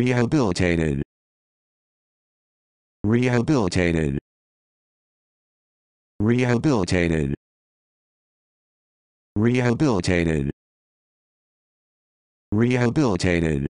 rehabilitated rehabilitated rehabilitated rehabilitated rehabilitated